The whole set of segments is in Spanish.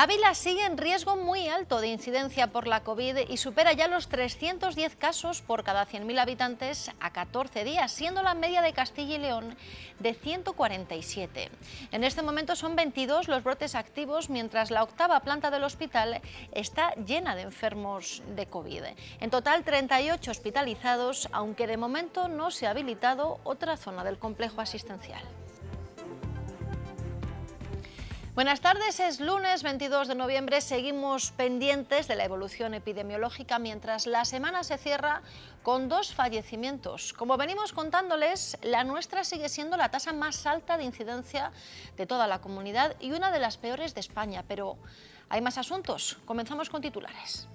Ávila sigue en riesgo muy alto de incidencia por la COVID y supera ya los 310 casos por cada 100.000 habitantes a 14 días, siendo la media de Castilla y León de 147. En este momento son 22 los brotes activos, mientras la octava planta del hospital está llena de enfermos de COVID. En total, 38 hospitalizados, aunque de momento no se ha habilitado otra zona del complejo asistencial. Buenas tardes, es lunes 22 de noviembre, seguimos pendientes de la evolución epidemiológica mientras la semana se cierra con dos fallecimientos. Como venimos contándoles, la nuestra sigue siendo la tasa más alta de incidencia de toda la comunidad y una de las peores de España, pero hay más asuntos. Comenzamos con titulares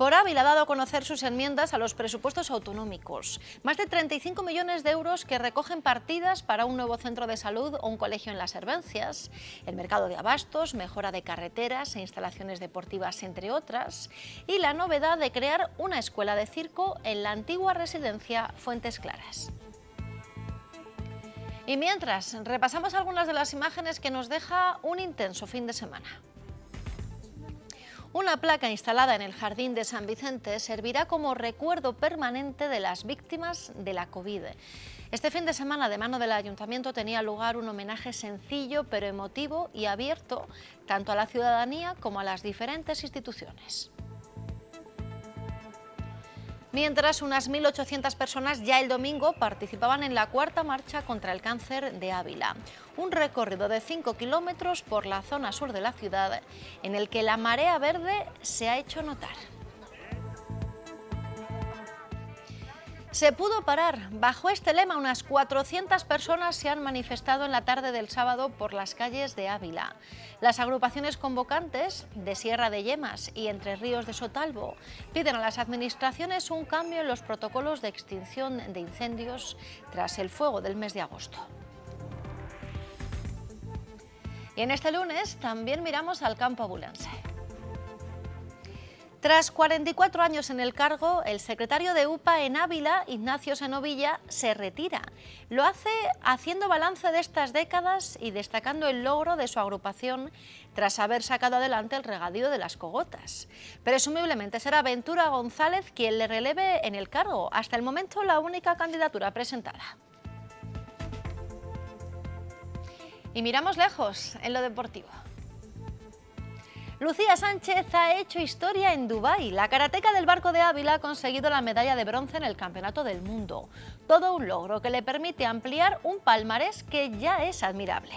por ha dado a conocer sus enmiendas a los presupuestos autonómicos. Más de 35 millones de euros que recogen partidas para un nuevo centro de salud o un colegio en las Herbencias, el mercado de abastos, mejora de carreteras e instalaciones deportivas, entre otras, y la novedad de crear una escuela de circo en la antigua residencia Fuentes Claras. Y mientras, repasamos algunas de las imágenes que nos deja un intenso fin de semana. Una placa instalada en el Jardín de San Vicente servirá como recuerdo permanente de las víctimas de la COVID. Este fin de semana, de mano del Ayuntamiento, tenía lugar un homenaje sencillo pero emotivo y abierto tanto a la ciudadanía como a las diferentes instituciones mientras unas 1.800 personas ya el domingo participaban en la cuarta marcha contra el cáncer de Ávila, un recorrido de 5 kilómetros por la zona sur de la ciudad en el que la marea verde se ha hecho notar. se pudo parar. Bajo este lema, unas 400 personas se han manifestado en la tarde del sábado por las calles de Ávila. Las agrupaciones convocantes de Sierra de Yemas y Entre Ríos de Sotalvo piden a las administraciones un cambio en los protocolos de extinción de incendios tras el fuego del mes de agosto. Y en este lunes también miramos al campo abulense. Tras 44 años en el cargo, el secretario de UPA en Ávila, Ignacio Senovilla, se retira. Lo hace haciendo balance de estas décadas y destacando el logro de su agrupación tras haber sacado adelante el regadío de las cogotas. Presumiblemente será Ventura González quien le releve en el cargo, hasta el momento la única candidatura presentada. Y miramos lejos en lo deportivo. Lucía Sánchez ha hecho historia en Dubái. La karateca del barco de Ávila ha conseguido la medalla de bronce en el Campeonato del Mundo. Todo un logro que le permite ampliar un palmarés que ya es admirable.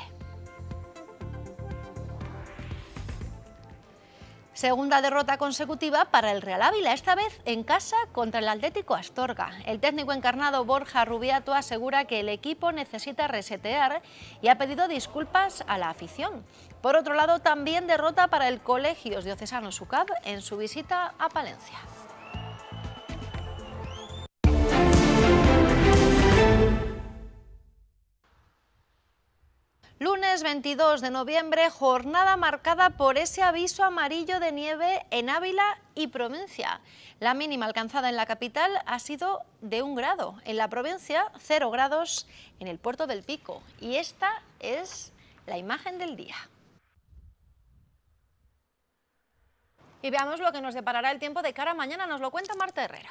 Segunda derrota consecutiva para el Real Ávila, esta vez en casa contra el Atlético Astorga. El técnico encarnado Borja Rubiato asegura que el equipo necesita resetear y ha pedido disculpas a la afición. Por otro lado, también derrota para el Colegio Diocesano Sucab en su visita a Palencia. Lunes 22 de noviembre, jornada marcada por ese aviso amarillo de nieve en Ávila y provincia. La mínima alcanzada en la capital ha sido de un grado, en la provincia cero grados en el puerto del Pico. Y esta es la imagen del día. Y veamos lo que nos deparará el tiempo de cara a mañana. Nos lo cuenta Marta Herrero.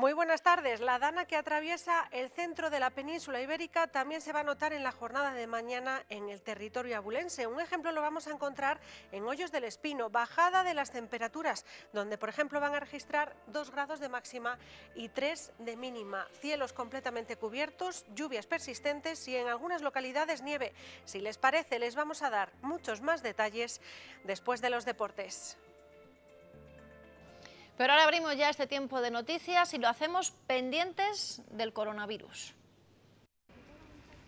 Muy buenas tardes. La dana que atraviesa el centro de la península ibérica también se va a notar en la jornada de mañana en el territorio abulense. Un ejemplo lo vamos a encontrar en Hoyos del Espino, bajada de las temperaturas, donde por ejemplo van a registrar 2 grados de máxima y 3 de mínima. Cielos completamente cubiertos, lluvias persistentes y en algunas localidades nieve. Si les parece, les vamos a dar muchos más detalles después de los deportes. Pero ahora abrimos ya este tiempo de noticias y lo hacemos pendientes del coronavirus.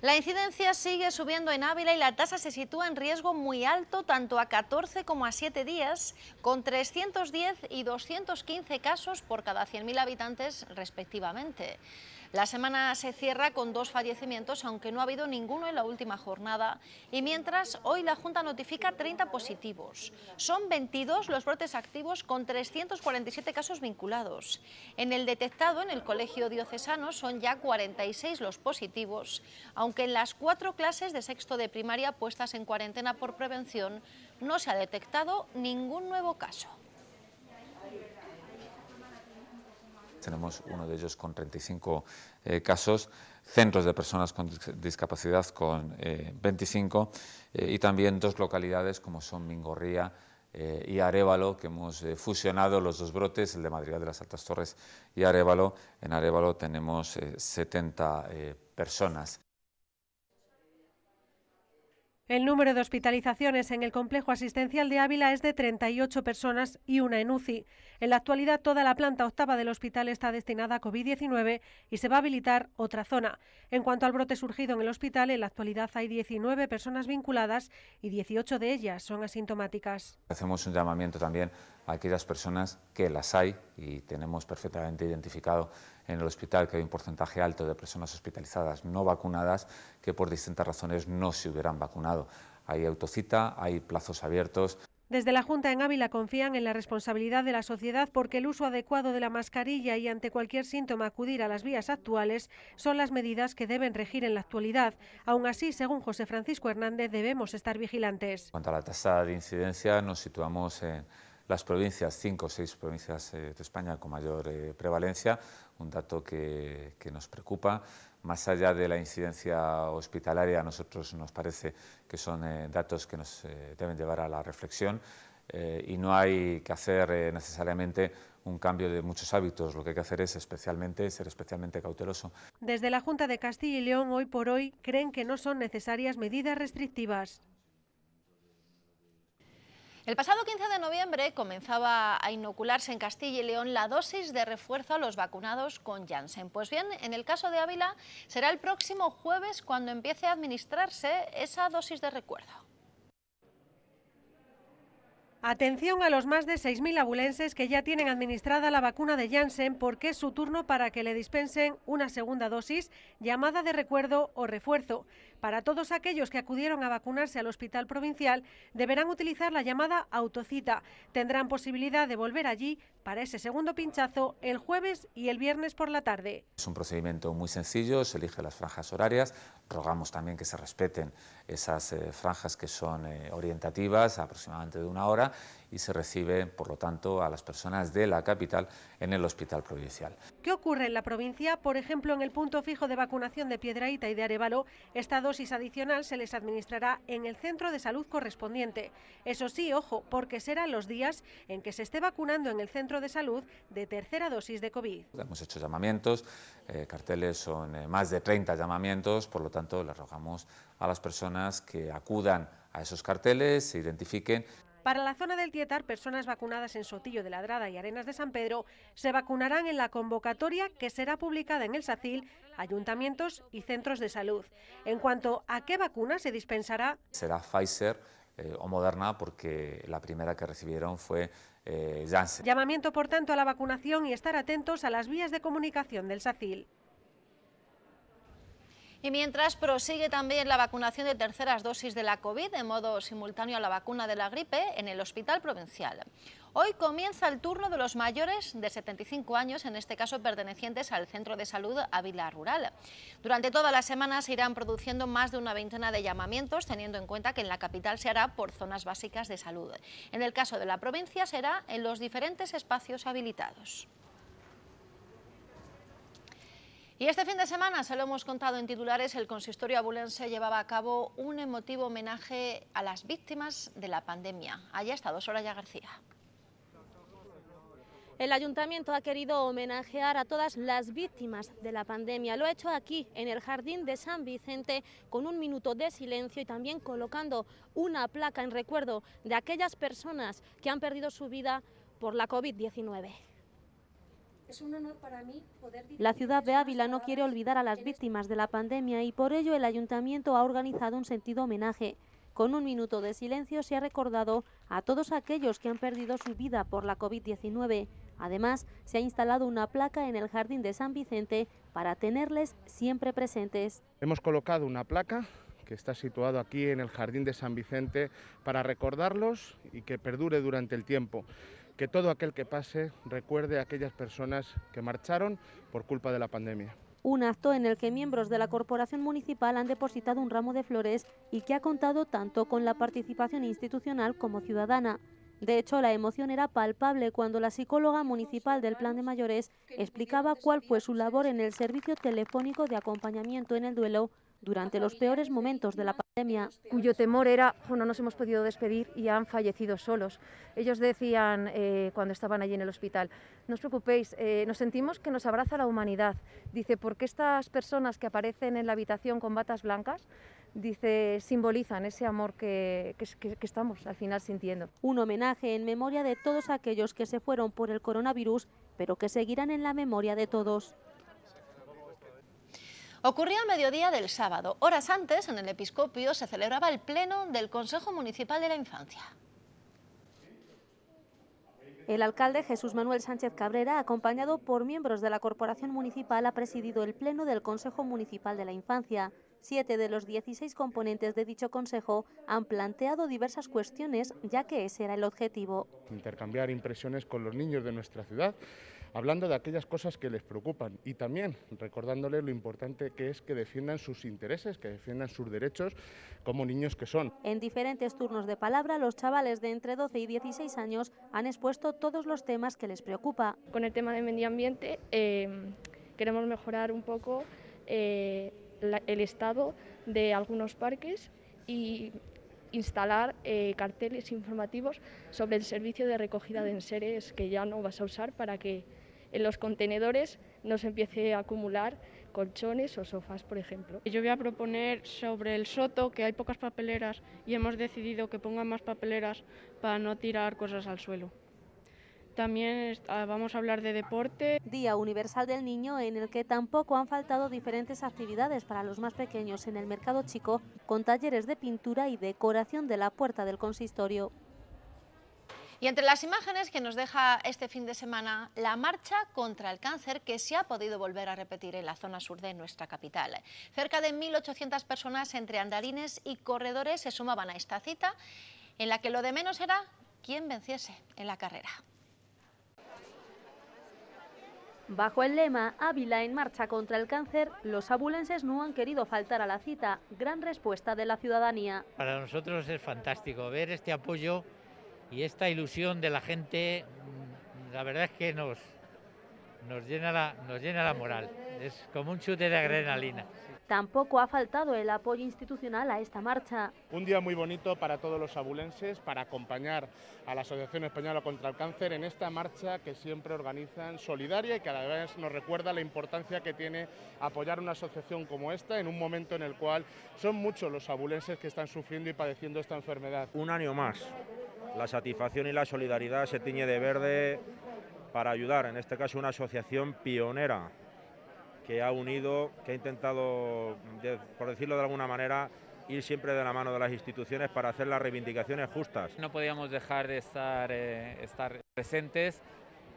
La incidencia sigue subiendo en Ávila y la tasa se sitúa en riesgo muy alto, tanto a 14 como a 7 días, con 310 y 215 casos por cada 100.000 habitantes respectivamente. La semana se cierra con dos fallecimientos, aunque no ha habido ninguno en la última jornada. Y mientras, hoy la Junta notifica 30 positivos. Son 22 los brotes activos con 347 casos vinculados. En el detectado en el Colegio Diocesano son ya 46 los positivos, aunque en las cuatro clases de sexto de primaria puestas en cuarentena por prevención no se ha detectado ningún nuevo caso. tenemos uno de ellos con 35 eh, casos, centros de personas con discapacidad con 25 eh, eh, y también dos localidades como son Mingorría y Arevalo, que hemos fusionado los dos brotes, el de Madrid de las Altas Torres y Arevalo. En Arevalo tenemos 70 personas. El número de hospitalizaciones en el complejo asistencial de Ávila es de 38 personas y una en UCI. En la actualidad, toda la planta octava del hospital está destinada a COVID-19 y se va a habilitar otra zona. En cuanto al brote surgido en el hospital, en la actualidad hay 19 personas vinculadas y 18 de ellas son asintomáticas. Hacemos un llamamiento también aquellas personas que las hay y tenemos perfectamente identificado en el hospital que hay un porcentaje alto de personas hospitalizadas no vacunadas que por distintas razones no se hubieran vacunado. Hay autocita, hay plazos abiertos. Desde la Junta en Ávila confían en la responsabilidad de la sociedad porque el uso adecuado de la mascarilla y ante cualquier síntoma acudir a las vías actuales son las medidas que deben regir en la actualidad. Aún así, según José Francisco Hernández, debemos estar vigilantes. En cuanto a la tasa de incidencia, nos situamos en las provincias, cinco o seis provincias eh, de España con mayor eh, prevalencia, un dato que, nos preocupa. Más allá de la incidencia hospitalaria, a nosotros nos parece que son eh, datos que nos deben llevar a la reflexión y no hay que hacer necesariamente un cambio de muchos hábitos. Lo que hay que hacer es especialmente ser especialmente cauteloso. Desde la Junta de Castilla y León, hoy por hoy, creen que no son necesarias medidas restrictivas. El pasado 15 de noviembre comenzaba a inocularse en Castilla y León la dosis de refuerzo a los vacunados con Janssen. Pues bien, en el caso de Ávila será el próximo jueves cuando empiece a administrarse esa dosis de recuerdo. Atención a los más de 6.000 abulenses que ya tienen administrada la vacuna de Janssen porque es su turno para que le dispensen una segunda dosis, llamada de recuerdo o refuerzo. Para todos aquellos que acudieron a vacunarse al hospital provincial, deberán utilizar la llamada autocita. Tendrán posibilidad de volver allí para ese segundo pinchazo el jueves y el viernes por la tarde. Es un procedimiento muy sencillo, se eligen las franjas horarias, Rogamos también que se respeten esas eh, franjas que son eh, orientativas, aproximadamente de una hora, y se recibe, por lo tanto, a las personas de la capital en el hospital provincial. ¿Qué ocurre en la provincia? Por ejemplo, en el punto fijo de vacunación de Piedraíta y de Arevalo, esta dosis adicional se les administrará en el centro de salud correspondiente. Eso sí, ojo, porque serán los días en que se esté vacunando en el centro de salud de tercera dosis de COVID. Hemos hecho llamamientos, eh, carteles son eh, más de 30 llamamientos, por lo tanto, le rogamos a las personas que acudan a esos carteles, se identifiquen para la zona del Tietar, personas vacunadas en Sotillo de Ladrada y Arenas de San Pedro se vacunarán en la convocatoria que será publicada en el SACIL, ayuntamientos y centros de salud. En cuanto a qué vacuna se dispensará... Será Pfizer eh, o Moderna porque la primera que recibieron fue eh, Janssen. Llamamiento, por tanto, a la vacunación y estar atentos a las vías de comunicación del SACIL. Y mientras prosigue también la vacunación de terceras dosis de la COVID de modo simultáneo a la vacuna de la gripe en el Hospital Provincial. Hoy comienza el turno de los mayores de 75 años, en este caso pertenecientes al Centro de Salud Ávila Rural. Durante toda la semana se irán produciendo más de una veintena de llamamientos, teniendo en cuenta que en la capital se hará por zonas básicas de salud. En el caso de la provincia será en los diferentes espacios habilitados. Y este fin de semana, se lo hemos contado en titulares, el consistorio abulense llevaba a cabo un emotivo homenaje a las víctimas de la pandemia. Allá está, dos horas ya García. El ayuntamiento ha querido homenajear a todas las víctimas de la pandemia. Lo ha hecho aquí, en el Jardín de San Vicente, con un minuto de silencio y también colocando una placa en recuerdo de aquellas personas que han perdido su vida por la COVID-19 para mí La ciudad de Ávila no quiere olvidar a las este víctimas de la pandemia y por ello el ayuntamiento ha organizado un sentido homenaje. Con un minuto de silencio se ha recordado a todos aquellos que han perdido su vida por la COVID-19. Además, se ha instalado una placa en el Jardín de San Vicente para tenerles siempre presentes. Hemos colocado una placa que está situada aquí en el Jardín de San Vicente para recordarlos y que perdure durante el tiempo que todo aquel que pase recuerde a aquellas personas que marcharon por culpa de la pandemia. Un acto en el que miembros de la Corporación Municipal han depositado un ramo de flores y que ha contado tanto con la participación institucional como ciudadana. De hecho, la emoción era palpable cuando la psicóloga municipal del Plan de Mayores explicaba cuál fue su labor en el servicio telefónico de acompañamiento en el duelo durante los peores momentos de la pandemia cuyo temor era, no nos hemos podido despedir y han fallecido solos. Ellos decían eh, cuando estaban allí en el hospital, no os preocupéis, eh, nos sentimos que nos abraza la humanidad. Dice, porque estas personas que aparecen en la habitación con batas blancas, dice, simbolizan ese amor que estamos al final sintiendo. Un homenaje en memoria de todos aquellos que se fueron por el coronavirus, pero que seguirán en la memoria de todos. Ocurrió a mediodía del sábado. Horas antes, en el episcopio, se celebraba el pleno del Consejo Municipal de la Infancia. El alcalde Jesús Manuel Sánchez Cabrera, acompañado por miembros de la Corporación Municipal, ha presidido el Pleno del Consejo Municipal de la Infancia. Siete de los 16 componentes de dicho Consejo han planteado diversas cuestiones, ya que ese era el objetivo. Intercambiar impresiones con los niños de nuestra ciudad hablando de aquellas cosas que les preocupan y también recordándoles lo importante que es que defiendan sus intereses, que defiendan sus derechos como niños que son. En diferentes turnos de palabra, los chavales de entre 12 y 16 años han expuesto todos los temas que les preocupa. Con el tema del medio ambiente em, queremos mejorar un poco eh, el estado de algunos parques y instalar eh, carteles informativos sobre el servicio de recogida de enseres que ya no vas a usar para que en los contenedores no se empiece a acumular colchones o sofás, por ejemplo. Yo voy a proponer sobre el soto, que hay pocas papeleras y hemos decidido que pongan más papeleras para no tirar cosas al suelo. También ah, vamos a hablar de deporte. Día Universal del Niño en el que tampoco han faltado diferentes actividades para los más pequeños en el mercado chico, con talleres de pintura y decoración de la puerta del consistorio. Y entre las imágenes que nos deja este fin de semana, la marcha contra el cáncer que se ha podido volver a repetir en la zona sur de nuestra capital. Cerca de 1.800 personas entre andarines y corredores se sumaban a esta cita en la que lo de menos era quién venciese en la carrera. Bajo el lema Ávila en marcha contra el cáncer, los abulenses no han querido faltar a la cita. Gran respuesta de la ciudadanía. Para nosotros es fantástico ver este apoyo y esta ilusión de la gente, mm, la verdad es que nos, nos, llena, la, nos llena la moral. Es como un chute de adrenalina. Tampoco ha faltado el apoyo institucional a esta marcha. Un día muy bonito para todos los abulenses, para acompañar a la Asociación Española contra el Cáncer en esta marcha que siempre organizan solidaria y que a la vez nos recuerda la importancia que tiene apoyar una asociación como esta en un momento en el cual son muchos los abulenses que están sufriendo y padeciendo esta enfermedad. Un año más, la satisfacción y la solidaridad se tiñe de verde para ayudar, en este caso una asociación pionera que ha unido, que ha intentado, por decirlo de alguna manera, ir siempre de la mano de las instituciones para hacer las reivindicaciones justas. No podíamos dejar de estar, eh, presentes,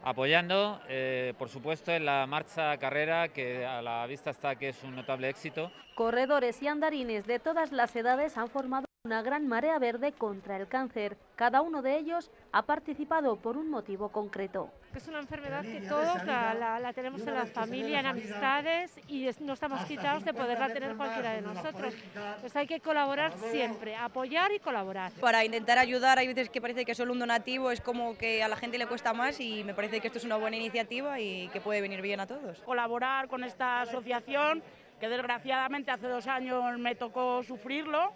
apoyando, eh, por supuesto, en la marcha carrera, que a la vista está que es un notable éxito. Corredores y andarines de todas las edades han formado una gran marea verde contra el cáncer. Cada uno de ellos ha participado por un motivo concreto. Es una enfermedad que todos la, tenemos en la familia, en amistades y no estamos quitados de poderla tener cualquiera de nosotros. Pues hay que colaborar siempre, apoyar y colaborar. Para intentar ayudar hay veces que parece que solo un donativo es como que a la gente le cuesta más y me parece que esto es una buena iniciativa y que puede venir bien a todos. Colaborar con esta asociación que desgraciadamente hace dos años me tocó sufrirlo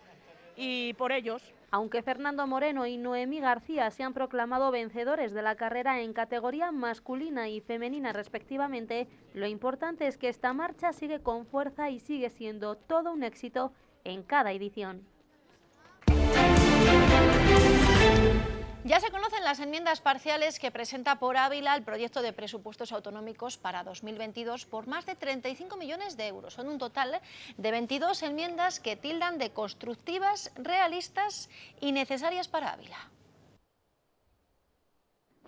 y por ellos. Aunque Fernando Moreno y Noemí García se han proclamado vencedores de la carrera en categoría masculina y femenina respectivamente, lo importante es que esta marcha sigue con fuerza y sigue siendo todo un éxito en cada edición. Ya se conocen las enmiendas parciales que presenta por Ávila el proyecto de presupuestos autonómicos para 2022 por más de 35 millones de euros. Son un total de 22 enmiendas que tildan de constructivas, realistas y necesarias para Ávila.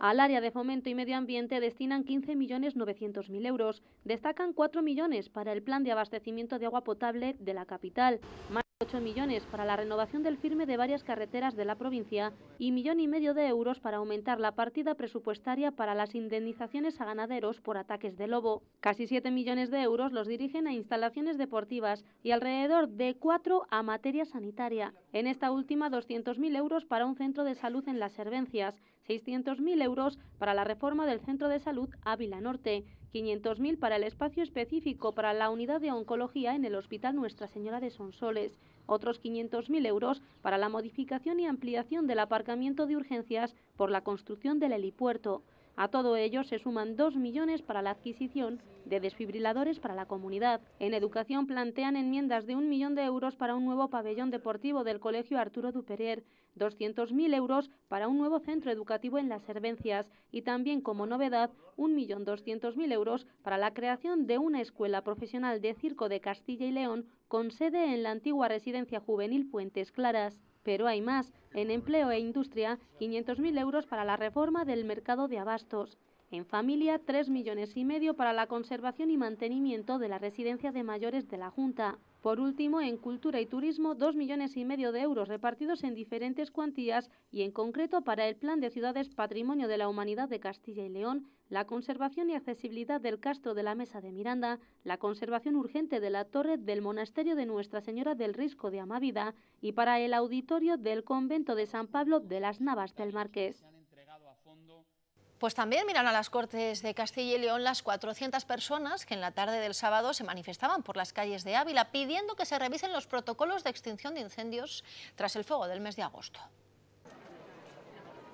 Al área de fomento y medio ambiente destinan 15.900.000 euros. Destacan 4 millones para el plan de abastecimiento de agua potable de la capital millones para la renovación del firme de varias carreteras de la provincia y millón y medio de euros para aumentar la partida presupuestaria para las indemnizaciones a ganaderos por ataques de lobo. Casi siete millones de euros los dirigen a instalaciones deportivas y alrededor de cuatro a materia sanitaria. En esta última, 200.000 euros para un centro de salud en las Servencias, 600.000 euros para la reforma del Centro de Salud Ávila Norte, 500.000 para el espacio específico para la unidad de oncología en el Hospital Nuestra Señora de Sonsoles, otros 500.000 euros para la modificación y ampliación del aparcamiento de urgencias por la construcción del helipuerto. A todo ello se suman 2 millones para la adquisición de desfibriladores para la comunidad. En educación plantean enmiendas de un millón de euros para un nuevo pabellón deportivo del Colegio Arturo Duperer, 200.000 euros para un nuevo centro educativo en las Herbencias y también como novedad 1.200.000 euros para la creación de una escuela profesional de circo de Castilla y León con sede en la antigua residencia juvenil Puentes Claras. Pero hay más, en empleo e industria 500.000 euros para la reforma del mercado de abastos. En familia, 3 millones y medio para la conservación y mantenimiento de la residencia de mayores de la Junta. Por último, en cultura y turismo, dos millones y medio de euros repartidos en diferentes cuantías y en concreto para el Plan de Ciudades Patrimonio de la Humanidad de Castilla y León, la conservación y accesibilidad del castro de la Mesa de Miranda, la conservación urgente de la torre del monasterio de Nuestra Señora del Risco de Amavida y para el auditorio del convento de San Pablo de las Navas del Marqués. Pues también miran a las Cortes de Castilla y León las 400 personas que en la tarde del sábado se manifestaban por las calles de Ávila pidiendo que se revisen los protocolos de extinción de incendios tras el fuego del mes de agosto.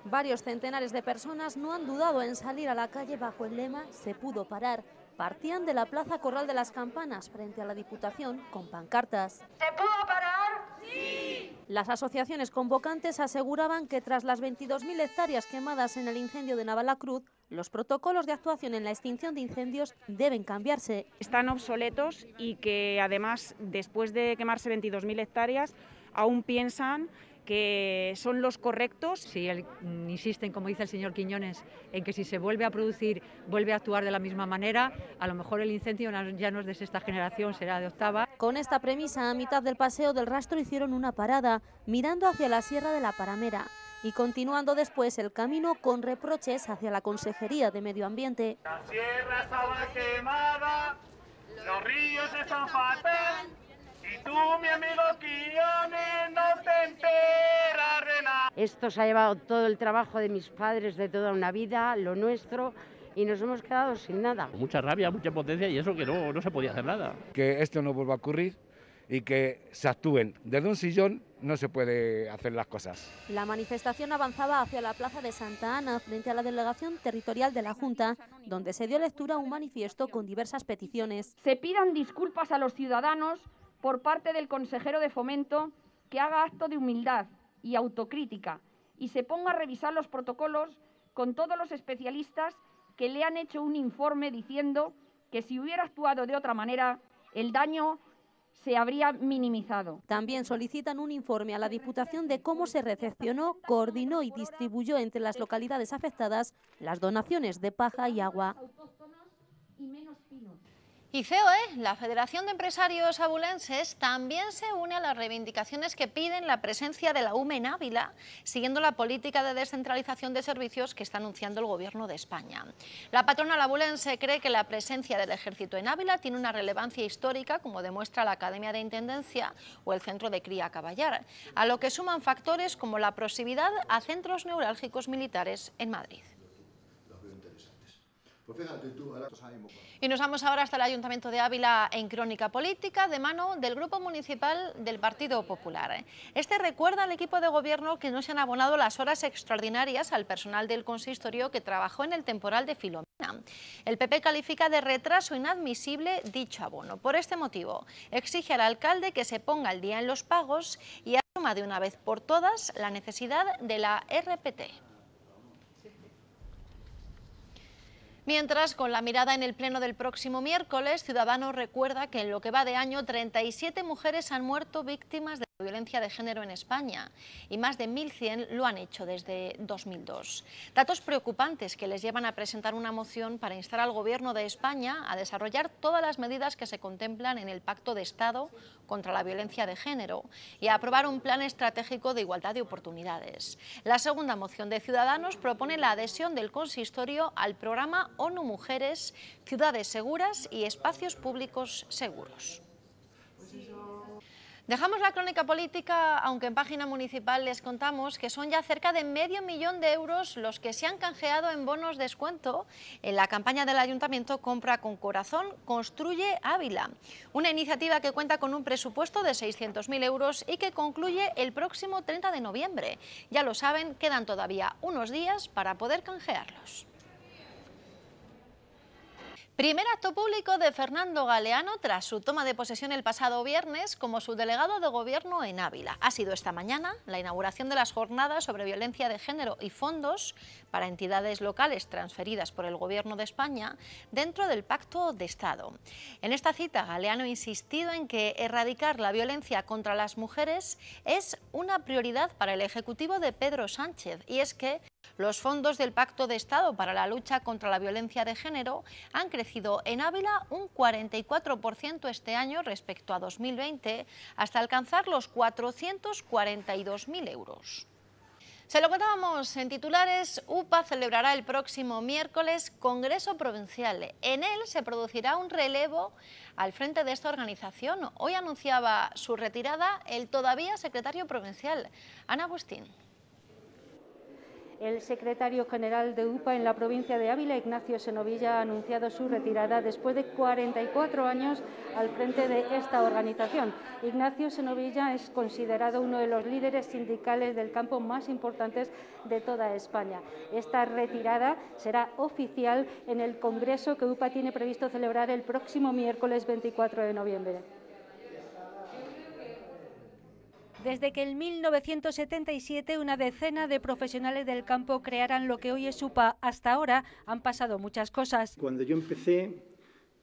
Varios centenares de personas no han dudado en salir a la calle bajo el lema «Se pudo parar». Partían de la Plaza Corral de las Campanas frente a la Diputación con pancartas. Las asociaciones convocantes aseguraban que tras las 22.000 hectáreas quemadas en el incendio de Navalacruz, los protocolos de actuación en la extinción de incendios deben cambiarse. Están obsoletos y que además después de quemarse 22.000 hectáreas aún piensan que son los correctos. Si insisten, como dice el señor Quiñones, en que si se vuelve a producir, vuelve a actuar de la misma manera, a lo mejor el incendio ya no es de sexta generación, será de octava. Con esta premisa, a mitad del paseo del rastro hicieron una parada, mirando hacia la Sierra de la Paramera y continuando después el camino con reproches hacia la Consejería de Medio Ambiente. La sierra estaba quemada, los ríos están tú, mi amigo Quiñones, no te enteras Esto se ha llevado todo el trabajo de mis padres de toda una vida, lo nuestro. Y nos hemos quedado sin nada. Mucha rabia, mucha potencia y eso que no, no se podía hacer nada. Que esto no vuelva a ocurrir y que se actúen. Desde un sillón no se puede hacer las cosas. La manifestación avanzaba hacia la Plaza de Santa Ana, frente a la delegación territorial de la Junta, donde se dio lectura a un manifiesto con diversas peticiones. Se pidan disculpas a los ciudadanos por parte del consejero de fomento que haga acto de humildad y autocrítica y se ponga a revisar los protocolos con todos los especialistas que le han hecho un informe diciendo que si hubiera actuado de otra manera, el daño se habría minimizado. También solicitan un informe a la Diputación de cómo se recepcionó, coordinó y distribuyó entre las localidades afectadas las donaciones de paja y agua. Y COE, ¿eh? la Federación de Empresarios Abulenses, también se une a las reivindicaciones que piden la presencia de la UME en Ávila, siguiendo la política de descentralización de servicios que está anunciando el Gobierno de España. La patronal abulense cree que la presencia del Ejército en Ávila tiene una relevancia histórica, como demuestra la Academia de Intendencia o el Centro de Cría Caballar, a lo que suman factores como la proximidad a centros neurálgicos militares en Madrid. Pues y nos vamos ahora hasta el Ayuntamiento de Ávila en Crónica Política, de mano del Grupo Municipal del Partido Popular. ¿eh? Este recuerda al equipo de gobierno que no se han abonado las horas extraordinarias al personal del consistorio que trabajó en el temporal de Filomena. El PP califica de retraso inadmisible dicho abono. Por este motivo, exige al alcalde que se ponga el día en los pagos y asuma de una vez por todas la necesidad de la RPT. Mientras, con la mirada en el pleno del próximo miércoles, Ciudadanos recuerda que en lo que va de año, 37 mujeres han muerto víctimas de violencia de género en España y más de 1.100 lo han hecho desde 2002. Datos preocupantes que les llevan a presentar una moción para instar al Gobierno de España a desarrollar todas las medidas que se contemplan en el Pacto de Estado contra la violencia de género y a aprobar un plan estratégico de igualdad de oportunidades. La segunda moción de Ciudadanos propone la adhesión del consistorio al programa ONU Mujeres, Ciudades Seguras y Espacios Públicos Seguros. Dejamos la crónica política, aunque en página municipal les contamos que son ya cerca de medio millón de euros los que se han canjeado en bonos de descuento en la campaña del Ayuntamiento Compra con Corazón, Construye Ávila. Una iniciativa que cuenta con un presupuesto de 600.000 euros y que concluye el próximo 30 de noviembre. Ya lo saben, quedan todavía unos días para poder canjearlos. Primer acto público de Fernando Galeano tras su toma de posesión el pasado viernes como subdelegado de Gobierno en Ávila. Ha sido esta mañana la inauguración de las jornadas sobre violencia de género y fondos para entidades locales transferidas por el Gobierno de España dentro del Pacto de Estado. En esta cita, Galeano ha insistido en que erradicar la violencia contra las mujeres es una prioridad para el Ejecutivo de Pedro Sánchez y es que los fondos del Pacto de Estado para la lucha contra la violencia de género han crecido en Ávila un 44% este año respecto a 2020 hasta alcanzar los 442.000 euros. Se lo contábamos en titulares, UPA celebrará el próximo miércoles Congreso Provincial. En él se producirá un relevo al frente de esta organización. Hoy anunciaba su retirada el todavía secretario provincial, Ana Agustín. El secretario general de UPA en la provincia de Ávila, Ignacio Senovilla, ha anunciado su retirada después de 44 años al frente de esta organización. Ignacio Senovilla es considerado uno de los líderes sindicales del campo más importantes de toda España. Esta retirada será oficial en el Congreso que UPA tiene previsto celebrar el próximo miércoles 24 de noviembre. desde que en 1977 una decena de profesionales del campo crearan lo que hoy es UPA. Hasta ahora han pasado muchas cosas. Cuando yo empecé,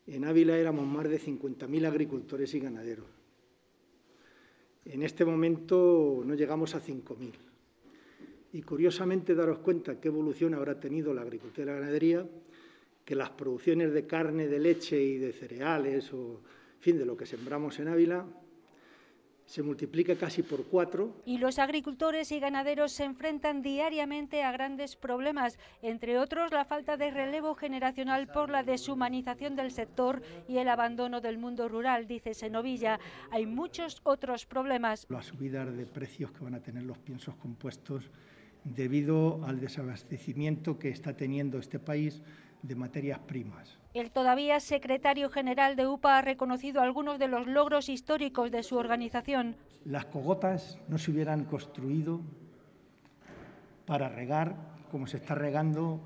en Ávila éramos más de 50.000 agricultores y ganaderos. En este momento no llegamos a 5.000. Y curiosamente daros cuenta qué evolución habrá tenido la agricultura y la ganadería, que las producciones de carne, de leche y de cereales, o en fin, de lo que sembramos en Ávila, se multiplica casi por cuatro. Y los agricultores y ganaderos se enfrentan diariamente a grandes problemas, entre otros la falta de relevo generacional por la deshumanización del sector y el abandono del mundo rural, dice Senovilla. Hay muchos otros problemas. Las subidas de precios que van a tener los piensos compuestos debido al desabastecimiento que está teniendo este país de materias primas. El todavía secretario general de UPA ha reconocido algunos de los logros históricos de su organización. Las cogotas no se hubieran construido para regar como se está regando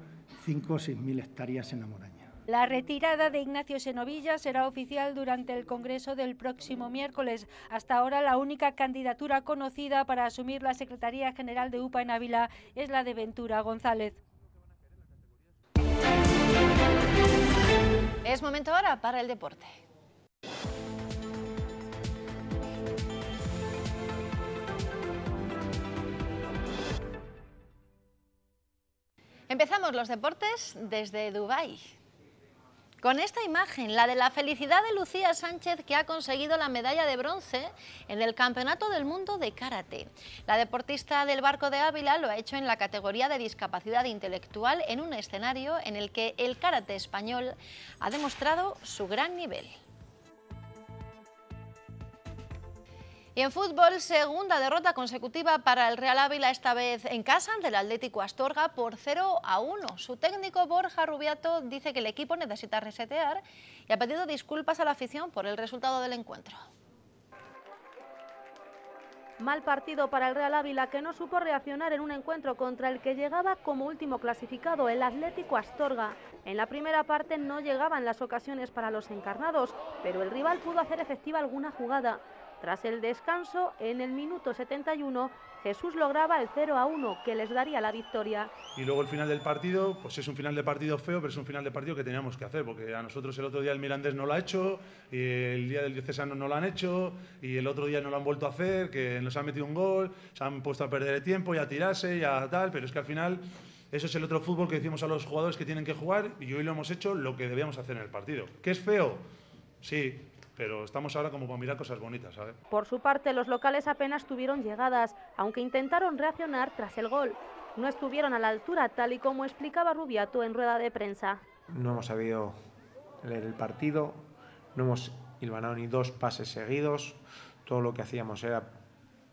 5 o 6 mil hectáreas en la moraña. La retirada de Ignacio Senovilla será oficial durante el Congreso del próximo miércoles. Hasta ahora la única candidatura conocida para asumir la Secretaría General de UPA en Ávila es la de Ventura González. Es momento ahora para el deporte. Empezamos los deportes desde Dubái. Con esta imagen, la de la felicidad de Lucía Sánchez que ha conseguido la medalla de bronce en el Campeonato del Mundo de Karate. La deportista del Barco de Ávila lo ha hecho en la categoría de discapacidad intelectual en un escenario en el que el karate español ha demostrado su gran nivel. Y en fútbol, segunda derrota consecutiva para el Real Ávila, esta vez en casa del Atlético Astorga por 0 a 1. Su técnico Borja Rubiato dice que el equipo necesita resetear y ha pedido disculpas a la afición por el resultado del encuentro. Mal partido para el Real Ávila que no supo reaccionar en un encuentro contra el que llegaba como último clasificado el Atlético Astorga. En la primera parte no llegaban las ocasiones para los encarnados, pero el rival pudo hacer efectiva alguna jugada. Tras el descanso, en el minuto 71, Jesús lograba el 0 a 1 que les daría la victoria. Y luego el final del partido, pues es un final de partido feo, pero es un final de partido que teníamos que hacer, porque a nosotros el otro día el Mirandés no lo ha hecho, y el día del Diocesano no lo han hecho, y el otro día no lo han vuelto a hacer, que nos han metido un gol, se han puesto a perder el tiempo y a tirarse y a tal, pero es que al final eso es el otro fútbol que decimos a los jugadores que tienen que jugar y hoy lo hemos hecho lo que debíamos hacer en el partido. ¿Qué es feo? Sí, pero estamos ahora como para mirar cosas bonitas, ¿sabes? Por su parte, los locales apenas tuvieron llegadas, aunque intentaron reaccionar tras el gol. No estuvieron a la altura, tal y como explicaba Rubiato en rueda de prensa. No hemos sabido leer el partido, no hemos hilvanado ni dos pases seguidos, todo lo que hacíamos era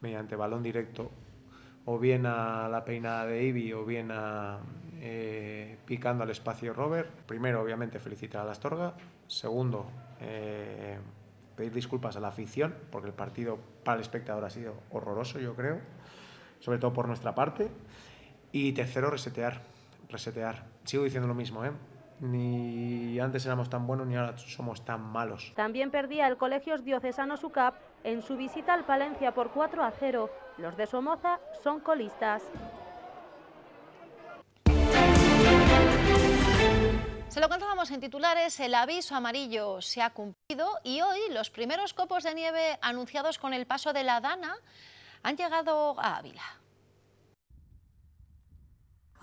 mediante balón directo, o bien a la peinada de Ibi o bien a, eh, picando al espacio Robert. Primero, obviamente, felicitar a la Astorga. Segundo, eh, pedir disculpas a la afición, porque el partido para el espectador ha sido horroroso, yo creo, sobre todo por nuestra parte. Y tercero, resetear, resetear. Sigo diciendo lo mismo, ¿eh? Ni antes éramos tan buenos ni ahora somos tan malos. También perdía el Colegio Diocesano SUCAP en su visita al Palencia por 4 a 0. Los de Somoza son colistas. Se lo contábamos en titulares, el aviso amarillo se ha cumplido y hoy los primeros copos de nieve anunciados con el paso de la Dana han llegado a Ávila.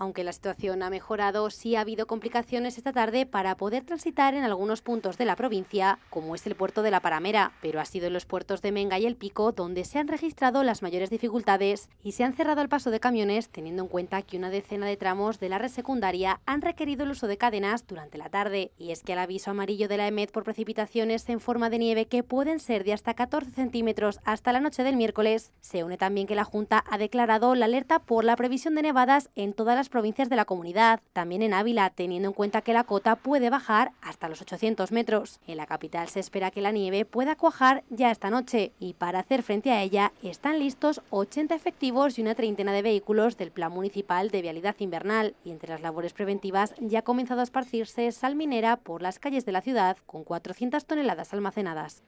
Aunque la situación ha mejorado, sí ha habido complicaciones esta tarde para poder transitar en algunos puntos de la provincia, como es el puerto de La Paramera, pero ha sido en los puertos de Menga y El Pico donde se han registrado las mayores dificultades y se han cerrado el paso de camiones, teniendo en cuenta que una decena de tramos de la red secundaria han requerido el uso de cadenas durante la tarde. Y es que el aviso amarillo de la EMED por precipitaciones en forma de nieve que pueden ser de hasta 14 centímetros hasta la noche del miércoles, se une también que la Junta ha declarado la alerta por la previsión de nevadas en todas las provincias de la comunidad, también en Ávila, teniendo en cuenta que la cota puede bajar hasta los 800 metros. En la capital se espera que la nieve pueda cuajar ya esta noche y para hacer frente a ella están listos 80 efectivos y una treintena de vehículos del Plan Municipal de Vialidad Invernal y entre las labores preventivas ya ha comenzado a esparcirse sal minera por las calles de la ciudad con 400 toneladas almacenadas.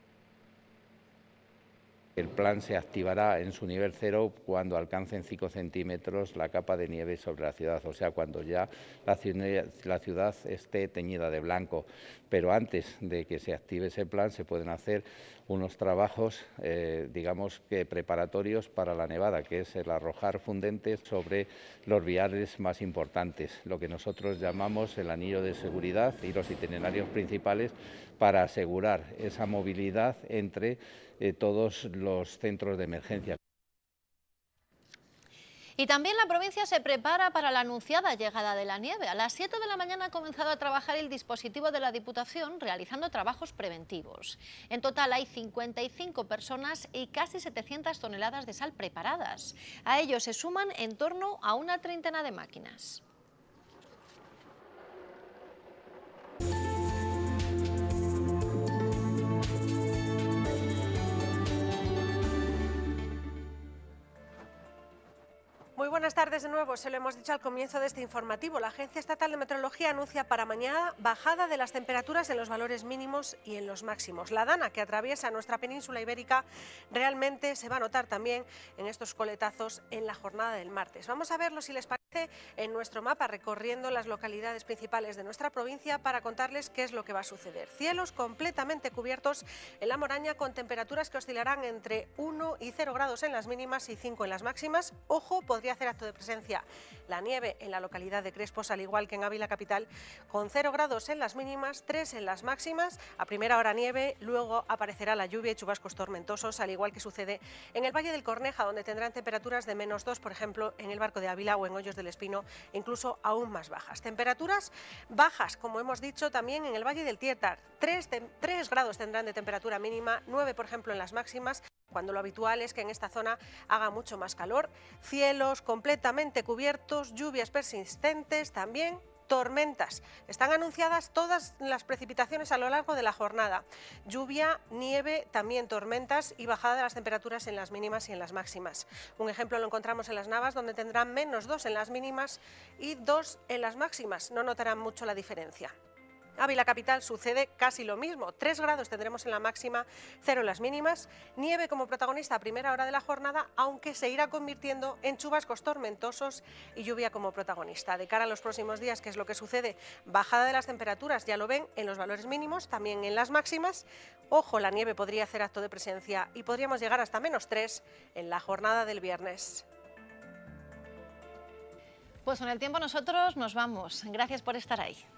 El plan se activará en su nivel cero cuando alcancen 5 centímetros la capa de nieve sobre la ciudad, o sea, cuando ya la ciudad, la ciudad esté teñida de blanco pero antes de que se active ese plan se pueden hacer unos trabajos, eh, digamos que preparatorios para la nevada, que es el arrojar fundentes sobre los viales más importantes, lo que nosotros llamamos el anillo de seguridad y los itinerarios principales para asegurar esa movilidad entre eh, todos los centros de emergencia. Y también la provincia se prepara para la anunciada llegada de la nieve. A las 7 de la mañana ha comenzado a trabajar el dispositivo de la Diputación realizando trabajos preventivos. En total hay 55 personas y casi 700 toneladas de sal preparadas. A ellos se suman en torno a una treintena de máquinas. Muy buenas tardes de nuevo. Se lo hemos dicho al comienzo de este informativo. La Agencia Estatal de Meteorología anuncia para mañana bajada de las temperaturas en los valores mínimos y en los máximos. La dana que atraviesa nuestra península ibérica realmente se va a notar también en estos coletazos en la jornada del martes. Vamos a verlo si les parece en nuestro mapa, recorriendo las localidades principales de nuestra provincia para contarles qué es lo que va a suceder. Cielos completamente cubiertos en la moraña con temperaturas que oscilarán entre 1 y 0 grados en las mínimas y 5 en las máximas. Ojo, podría hacer acto de presencia la nieve en la localidad de Crespos, al igual que en Ávila Capital, con 0 grados en las mínimas, 3 en las máximas. A primera hora nieve, luego aparecerá la lluvia y chubascos tormentosos, al igual que sucede en el Valle del Corneja, donde tendrán temperaturas de menos 2, por ejemplo, en el barco de Ávila o en Hoyos de el Espino incluso aún más bajas. Temperaturas bajas, como hemos dicho, también en el Valle del Tiertar. 3, 3 grados tendrán de temperatura mínima, 9 por ejemplo en las máximas cuando lo habitual es que en esta zona haga mucho más calor. Cielos completamente cubiertos, lluvias persistentes también tormentas. Están anunciadas todas las precipitaciones a lo largo de la jornada. Lluvia, nieve, también tormentas y bajada de las temperaturas en las mínimas y en las máximas. Un ejemplo lo encontramos en las Navas, donde tendrán menos dos en las mínimas y dos en las máximas. No notarán mucho la diferencia. Ávila Capital sucede casi lo mismo. tres grados tendremos en la máxima, cero en las mínimas. Nieve como protagonista a primera hora de la jornada, aunque se irá convirtiendo en chubascos tormentosos y lluvia como protagonista. De cara a los próximos días, que es lo que sucede? Bajada de las temperaturas, ya lo ven, en los valores mínimos, también en las máximas. Ojo, la nieve podría hacer acto de presencia y podríamos llegar hasta menos 3 en la jornada del viernes. Pues con el tiempo nosotros nos vamos. Gracias por estar ahí.